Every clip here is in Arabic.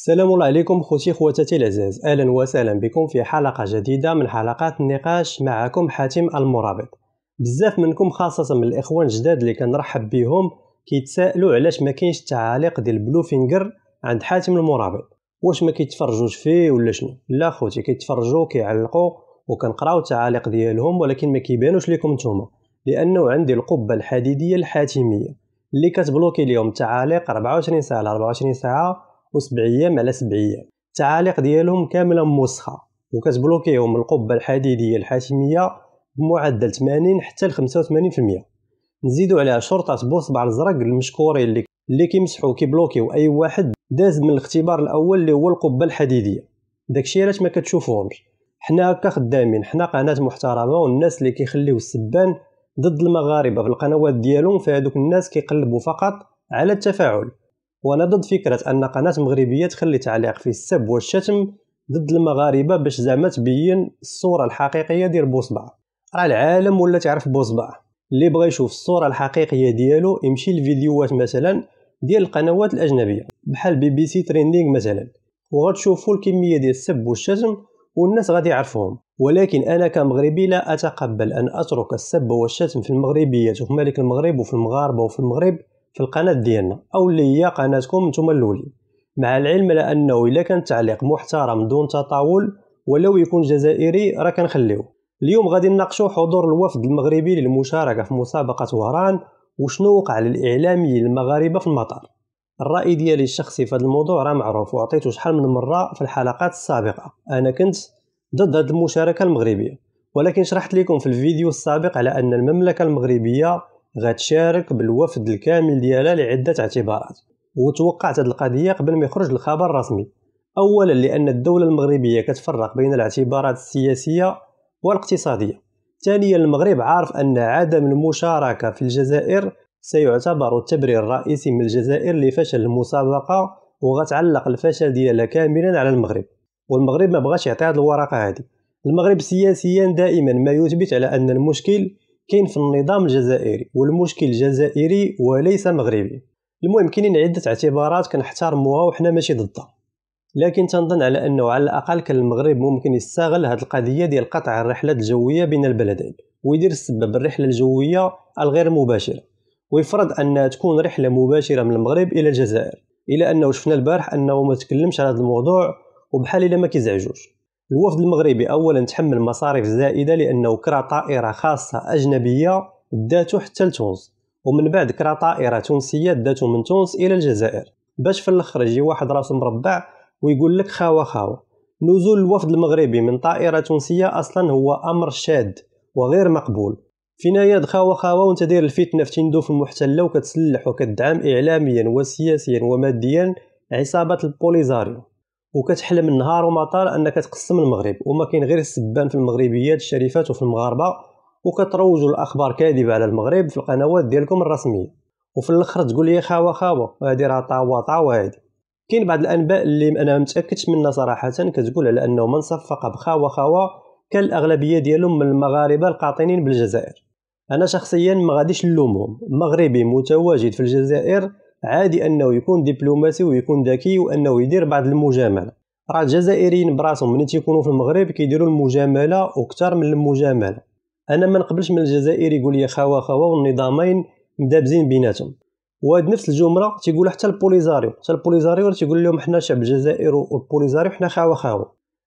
السلام الله عليكم خوتي خواتاتي العزاز اهلا وسهلا بكم في حلقه جديده من حلقات النقاش معكم حاتم المرابط بزاف منكم خاصه من الاخوان الجداد اللي كنرحب بهم كيتسائلوا علاش ما كاينش التعاليق ديال بلو فينجر عند حاتم المرابط واش ما كيتفرجوش فيه ولا شنو لا خوتي كيتفرجوا كيعلقوا وكنقراو التعاليق ديالهم ولكن ما كيبانوش لكم نتوما لانه عندي القبه الحديديه الحاتميه اللي كتبلوكي اليوم التعاليق 24 ساعه على 24 ساعه وسبع ايام على سبع ايام التعاليق ديالهم كامله موسخه وكتبلوكيهم القبه الحديديه الحاتميه بمعدل 80 حتى ل 85% نزيدو عليها شرطه بوصبع الازرق المشكورين اللي اللي كيمسحوا كيبلوكيو اي واحد داز من الاختبار الاول اللي هو القبه الحديديه داكشي علاش ما كتشوفوهمش حنا هكا خدامين حنا قناه محترمه والناس اللي كيخليو السبان ضد المغاربه في القنوات ديالهم فهادوك الناس كيقلبوا فقط على التفاعل وانا ضد فكره ان قناه مغربيه تخلي تعليق في السب والشتم ضد المغاربه باش زعما تبين الصوره الحقيقيه ديال بوصبع راه العالم ولا تعرف بوصبع اللي بغى يشوف الصوره الحقيقيه ديالو يمشي لفيديوهات مثلا ديال القنوات الاجنبيه بحال بي بي سي تريندينغ مثلا وغتشوفوا الكميه ديال السب والشتم والناس غادي يعرفوهم ولكن انا كمغربي لا اتقبل ان اترك السب والشتم في المغربيه وفي ملك المغرب وفي المغاربه وفي المغرب في القناه ديالنا او اللي هي قناتكم نتوما الاولين مع العلم على انه الا كان تعليق محترم دون تطاول ولو يكون جزائري راه كنخليوه اليوم غادي نناقشوا حضور الوفد المغربي للمشاركه في مسابقه وهران وشنو وقع للاعلاميين المغاربه في المطار الراي ديالي الشخصي في هذا الموضوع راه معروف وعطيته شحال من مره في الحلقات السابقه انا كنت ضد هذه المشاركه المغربيه ولكن شرحت لكم في الفيديو السابق على ان المملكه المغربيه غتشارك بالوفد الكامل ديالها لعدة اعتبارات وتوقعت هذه القضية قبل ما يخرج الخبر الرسمي أولا لأن الدولة المغربية كتفرق بين الاعتبارات السياسية والاقتصادية ثانيا المغرب عارف أن عدم المشاركة في الجزائر سيعتبر التبرير الرئيسي من الجزائر لفشل المسابقة وغتعلق الفشل ديالها كاملا على المغرب والمغرب ما بغاش يعطي هذه الورقة هذه المغرب سياسيا دائما ما يثبت على أن المشكل كاين في النظام الجزائري والمشكل الجزائري وليس مغربي المهم كاينين عده اعتبارات كنحترموها وحنا ماشي ضدها لكن تنظن على انه على الاقل كان المغرب ممكن يستغل هذه القضيه ديال قطع الرحلات الجويه بين البلدين ويدير السبب الرحله الجويه الغير مباشره ويفرض انها تكون رحله مباشره من المغرب الى الجزائر الى انه شفنا البارح انه ما تكلمش على هذا الموضوع وبحال الا ما كيزعجوش الوفد المغربي اولا تحمل مصاريف زائده لانه كرا طائره خاصه اجنبيه داتو حتى لتونس ومن بعد كرا طائره تونسيه داتو من تونس الى الجزائر باش في الاخر يجي واحد راسه مربع ويقول لك خاوه خاوه نزول الوفد المغربي من طائره تونسيه اصلا هو امر شاد وغير مقبول نهاية خاوة خاوة وانت داير الفتنة في تندوف المحتلة وكتسلح وكتدعم إعلاميا وسياسيا وماديا عصابة البوليزاريو وكتحلم النهار وما طال انك تقسم المغرب وما كاين غير السبان في المغربيات الشريفات وفي المغاربه وكتروجوا الاخبار كاذبه على المغرب في القنوات ديالكم الرسميه وفي الاخر تقول لي خاوه خاوه هذه راه طاوه طاوه هذه كاين بعض الانباء اللي انا متاكدش منها صراحه كتقول على انه من صفق بخاوه خاوه كان الاغلبيه ديالهم من المغاربه القاطنين بالجزائر انا شخصيا ما غاديش نلومهم مغربي متواجد في الجزائر عادي انه يكون دبلوماسي ويكون ذكي وانه يدير بعض المجامله راه الجزائريين براسهم ملي تيكونوا في المغرب كيديروا المجامله اكثر من المجامله انا ما نقبلش من الجزائري يقول لي خوا خوا والنظامين مدابزين بيناتهم وهاد نفس الجمله تيقول حتى البوليزاريو حتى البوليزاريو تيقول لهم حنا شعب الجزائر والبوليزاريو حنا خوا خوا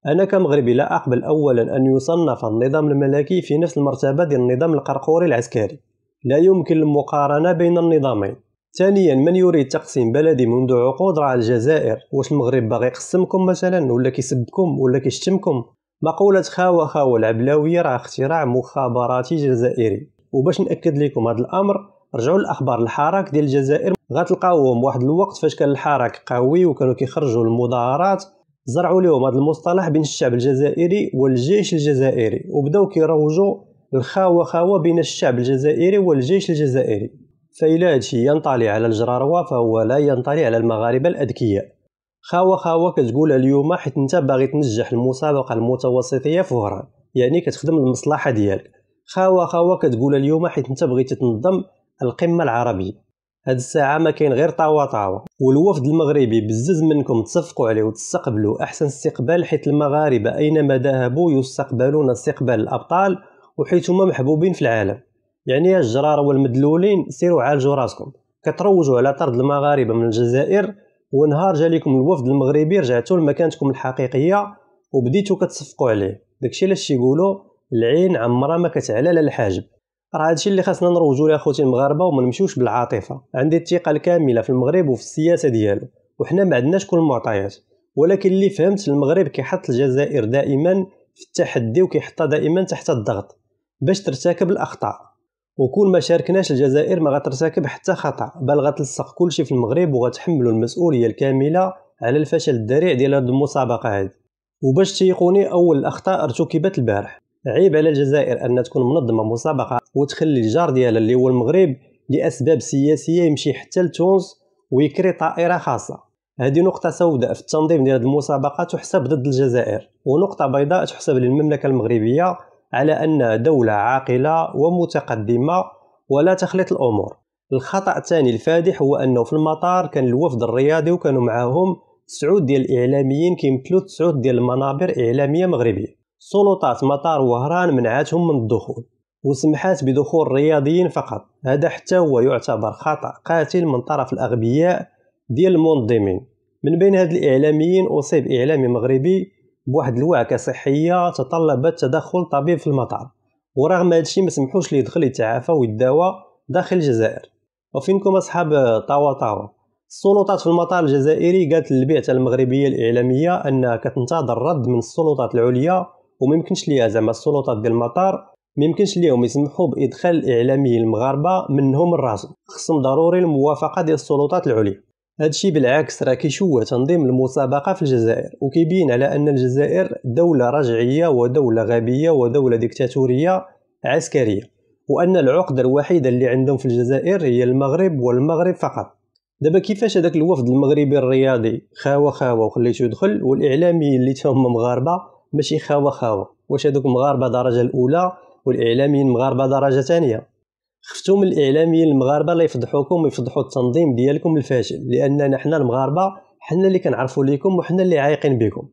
انا كمغربي لا اقبل اولا ان يصنف النظام الملكي في نفس المرتبه ديال النظام القرقوري العسكري لا يمكن المقارنه بين النظامين ثانيا من يريد تقسيم بلدي منذ عقود راه الجزائر واش المغرب باغي يقسمكم مثلا ولا كيسبكم ولا كيشتمكم مقولة خاوة خاوة العبلاوية راه اختراع مخابراتي جزائري وباش نأكد لكم هذا الأمر رجعوا لأخبار الحراك ديال الجزائر غتلقاوهم واحد الوقت فاش كان الحراك قوي وكانوا كيخرجوا المظاهرات زرعوا لهم هذا المصطلح بين الشعب الجزائري والجيش الجزائري وبداو كيروجوا الخاوة خاوة بين الشعب الجزائري والجيش الجزائري فإلا هادشي ينطلي على الجراروا فهو لا ينطلي على المغاربة الأذكياء خاوة خاوة كتقول اليوم حيت انت باغي تنجح المسابقة المتوسطية في وهران يعني كتخدم المصلحة ديالك خاوة خاوة كتقول اليوم حيت انت بغيت تنظم القمة العربية هاد الساعة ما كاين غير طاوة طاوة والوفد المغربي بزز منكم تصفقوا عليه وتستقبلوا أحسن استقبال حيت المغاربة أينما ذهبوا يستقبلون استقبال الأبطال وحيث هما محبوبين في العالم يعني يا الجرار والمدلولين سيروا عالجوا راسكم كتروجوا على طرد المغاربه من الجزائر ونهار جاليكم الوفد المغربي رجعتوا لمكانتكم الحقيقيه وبديتو كتصفقوا عليه داكشي علاش يقولوا العين عمرها ما كتعلى على الحاجب راه هادشي اللي خاصنا نروجوا ليه اخوتي المغاربه وما نمشيوش بالعاطفه عندي الثقه الكامله في المغرب وفي السياسه ديالو وحنا ما عندناش كل المعطيات ولكن اللي فهمت المغرب كيحط الجزائر دائما في التحدي وكيحطها دائما تحت الضغط باش ترتكب الاخطاء وكون ما شاركناش الجزائر ما غترتكب حتى خطا بل غتلصق كلشي في المغرب وغتحملوا المسؤوليه الكامله على الفشل الذريع ديال هذه المسابقه هذه وباش تيقوني اول الاخطاء ارتكبت البارح عيب على الجزائر ان تكون منظمه مسابقه وتخلي الجار ديالها اللي هو المغرب لاسباب سياسيه يمشي حتى لتونس ويكري طائره خاصه هذه نقطه سوداء في التنظيم ديال المسابقه تحسب ضد الجزائر ونقطه بيضاء تحسب للمملكه المغربيه على أن دولة عاقلة ومتقدمة ولا تخلط الأمور الخطأ الثاني الفادح هو أنه في المطار كان الوفد الرياضي وكانوا معاهم تسعود ديال الإعلاميين كيمثلوا تسعود ديال المنابر إعلامية مغربية سلطات مطار وهران منعتهم من الدخول وسمحات بدخول الرياضيين فقط هذا حتى هو يعتبر خطأ قاتل من طرف الأغبياء ديال المنظمين من بين هاد الإعلاميين أصيب إعلامي مغربي بواحد الوعكة صحية تطلبت تدخل طبيب في المطار ورغم هادشي ما سمحوش ليه يدخل يتعافى ويداوى داخل الجزائر وفينكم اصحاب طاوة طاوة السلطات في المطار الجزائري قالت للبعثة المغربية الإعلامية أنها كتنتظر رد من السلطات العليا وميمكنش ليها زعما السلطات ديال المطار ميمكنش ليهم يسمحوا بإدخال الإعلاميين المغاربة منهم من خصهم ضروري الموافقة ديال السلطات العليا هادشي بالعكس راه كيشوه تنظيم المسابقة في الجزائر وكيبين على أن الجزائر دولة رجعية ودولة غبية ودولة ديكتاتورية عسكرية وأن العقدة الوحيدة اللي عندهم في الجزائر هي المغرب والمغرب فقط دابا كيفاش هذاك الوفد المغربي الرياضي خاوة خاوة وخليته يدخل والاعلامي اللي تهم مغاربة ماشي خاوة خاوة واش هذوك مغاربة درجة الأولى والإعلاميين مغاربة درجة ثانية خفتو من الاعلاميين المغاربه اللي يفضحوكم ويفضحوا التنظيم ديالكم الفاشل لاننا حنا المغاربه حنا اللي كنعرفوا ليكم وحنا اللي عايقين بكم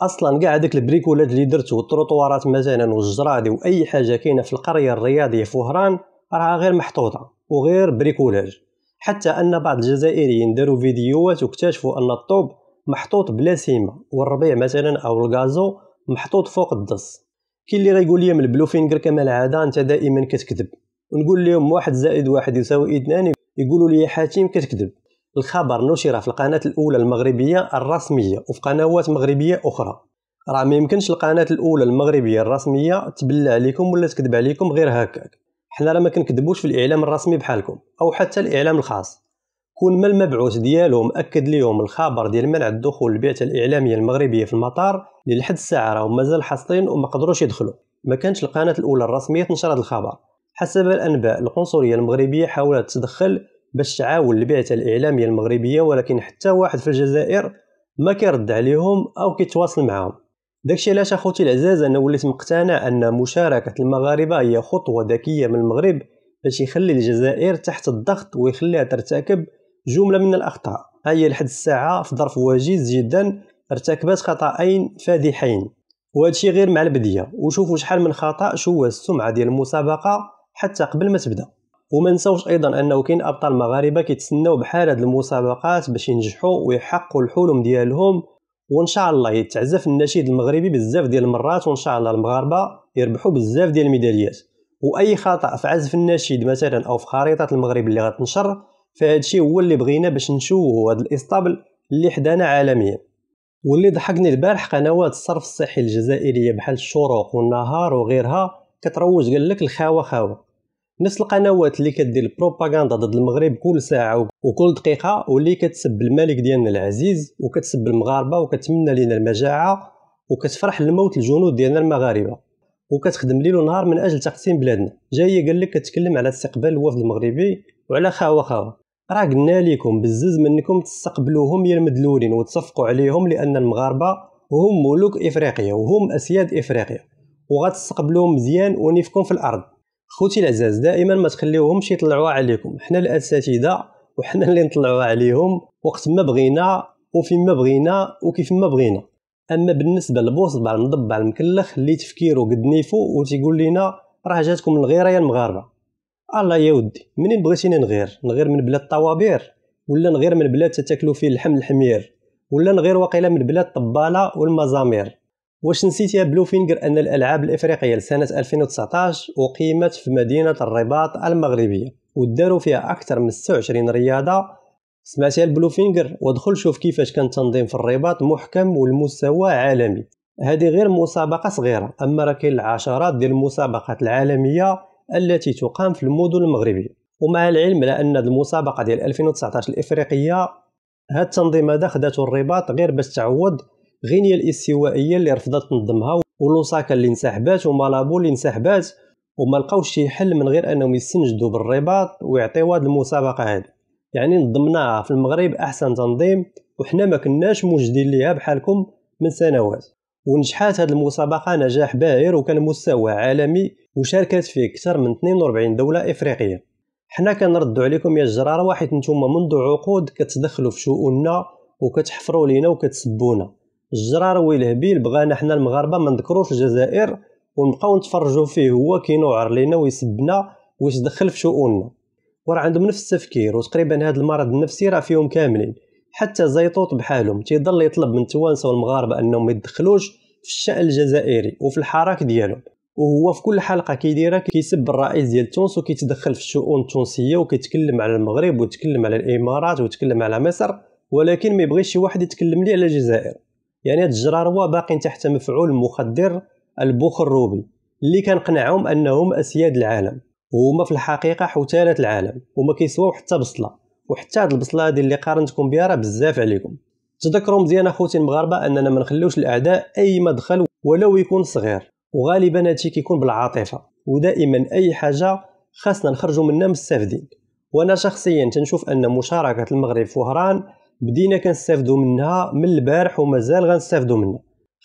اصلا كاع داك البريكولات اللي درتو التروطوارات مثلا والجرادي واي حاجه كاينه في القريه الرياضيه في وهران راها غير محطوطه وغير بريكولاج حتى ان بعض الجزائريين داروا فيديوهات واكتشفوا ان الطوب محطوط بلا سيما والربيع مثلا او الغازو محطوط فوق الدس كي اللي غيقول لي من البلوفينغر كما العاده انت دائما كتكذب ونقول لهم واحد زائد واحد يساوي اثنان يقولوا لي حاتم كتكذب الخبر نشر في القناة الأولى المغربية الرسمية وفي قنوات مغربية أخرى راه ما يمكنش القناة الأولى المغربية الرسمية تبلى عليكم ولا تكذب عليكم غير هكاك حنا راه ما كنكذبوش في الإعلام الرسمي بحالكم أو حتى الإعلام الخاص كون ما المبعوث ديالهم أكد ليهم الخبر ديال منع الدخول للبيئة الإعلامية المغربية في المطار لحد الساعة راهم مازال حاصلين وما قدروش يدخلوا ما كانتش القناة الأولى الرسمية تنشر هذا الخبر حسب الأنباء القنصلية المغربية حاولت تدخل باش تعاون البعثة الإعلامية المغربية ولكن حتى واحد في الجزائر ما كيرد عليهم أو كيتواصل معاهم داكشي علاش اخوتي العزاز انا وليت مقتنع ان مشاركه المغاربه هي خطوه ذكيه من المغرب باش يخلي الجزائر تحت الضغط ويخليها ترتكب جمله من الاخطاء هي لحد الساعه في ظرف وجيز جدا ارتكبت خطأين فادحين وهادشي غير مع البديه وشوفوا شحال من خطا شوه السمعه ديال المسابقه حتى قبل ما تبدا وما نساوش ايضا انه كاين ابطال مغاربه كيتسناو بحال هاد المسابقات باش ينجحوا ويحققوا الحلم ديالهم وان شاء الله يتعزف النشيد المغربي بزاف ديال المرات وان شاء الله المغاربه يربحوا بزاف ديال الميداليات واي خطا في عزف النشيد مثلا او في خريطه المغرب اللي غتنشر فهادشي هو اللي بغينا باش نشوهوا هاد الاسطبل اللي حدانا عالميا واللي ضحكني البارح قنوات الصرف الصحي الجزائريه بحال الشروق والنهار وغيرها كتروج قال لك الخاوه خاوه نفس القنوات اللي كدير البروباغندا ضد المغرب كل ساعه وكل دقيقه واللي كتسب الملك ديالنا العزيز وكتسب المغاربه وكتمنى لينا المجاعه وكتفرح لموت الجنود ديالنا المغاربه وكتخدم ليل ونهار من اجل تقسيم بلادنا جايه قال لك كتكلم على استقبال الوفد المغربي وعلى خاوه خاوه راه قلنا لكم بزز منكم تستقبلوهم يا المدلولين وتصفقوا عليهم لان المغاربه هم ملوك افريقيا وهم اسياد افريقيا وغتستقبلوهم مزيان ونيفكم في الارض خوتي العزاز دائما ما تخليوهمش يطلعوا عليكم حنا الاساتذه وحنا اللي نطلعوا عليهم وقت ما بغينا وفي ما بغينا وكيف ما بغينا اما بالنسبه لبوص بعد المضبع المكلخ اللي تفكيرو قد نيفو وتيقول لنا راه جاتكم الغيره يا المغاربه الله يا ودي منين بغيتيني نغير نغير من بلاد الطوابير ولا نغير من بلاد تتاكلو فيه اللحم الحمير ولا نغير واقيلا من بلاد الطباله والمزامير واش نسيتي يا بلو فينغر ان الالعاب الافريقيه لسنه 2019 اقيمت في مدينه الرباط المغربيه وداروا فيها اكثر من 26 رياضه سمعتي يا فينغر ودخل شوف كيفاش كان التنظيم في الرباط محكم والمستوى عالمي هذه غير مسابقه صغيره اما راه كاين العشرات ديال المسابقات العالميه التي تقام في المدن المغربيه ومع العلم على ان المسابقه ديال 2019 الافريقيه هاد التنظيم هذا خداتو الرباط غير باش تعوض غينيا الاستوائيه اللي رفضت تنظمها ولوساكا اللي انسحبات ومالابو اللي انسحبات وما لقاوش شي حل من غير انهم يستنجدوا بالرباط ويعطيو هاد المسابقه هذه يعني نظمناها في المغرب احسن تنظيم وحنا ما كناش موجدين ليها بحالكم من سنوات ونجحات هذه المسابقه نجاح باهر وكان مستوى عالمي وشاركت فيه اكثر من 42 دوله افريقيه حنا كنردوا عليكم يا الجراره واحد نتوما منذ عقود كتدخلوا في شؤوننا وكتحفروا لينا وكتسبونا الجرار ويلهبيل بغانا حنا المغاربه ما نذكروش الجزائر ونبقاو نتفرجوا فيه هو كينوعر لينا ويسبنا ويتدخل في شؤوننا وراه عندهم نفس التفكير وتقريبا هذا المرض النفسي راه فيهم كاملين حتى زيطوط بحالهم تيظل يطلب من التوانسه والمغاربه انهم ما يدخلوش في الشأن الجزائري وفي الحراك ديالهم وهو في كل حلقه كيديرها كيسب الرئيس ديال تونس وكيتدخل في الشؤون التونسيه وكيتكلم على المغرب ويتكلم على الامارات ويتكلم على مصر ولكن ما يبغيش شي واحد يتكلم لي على الجزائر يعني هاد هو باقي تحت مفعول مخدر الروبي اللي كنقنعهم انهم اسياد العالم وهما في الحقيقه حتاله العالم وما كيسواو حتى بصله وحتى هاد البصله هادي اللي قارنتكم بها راه بزاف عليكم تذكروا مزيان اخوتي المغاربه اننا ما نخليوش الاعداء اي مدخل ولو يكون صغير وغالبا هادشي كيكون بالعاطفه ودائما اي حاجه خاصنا نخرجوا منها مستافدين وانا شخصيا تنشوف ان مشاركه المغرب في وهران بدينا كنستافدو منها من البارح ومازال غنستافدو منها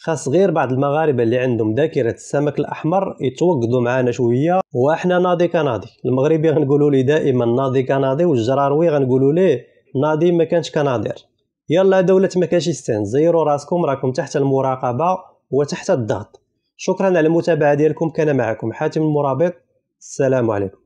خاص غير بعض المغاربه اللي عندهم ذاكره السمك الاحمر يتوقضوا معانا شويه واحنا ناضي كنادي المغربي غنقولوا ليه دائما ناضي كنادي والجراروي غنقولوا ليه ناضي ما كانش كناضر يلا دولة مكاشيستان زيروا راسكم راكم تحت المراقبة وتحت الضغط شكرا على المتابعة ديالكم كان معكم حاتم المرابط السلام عليكم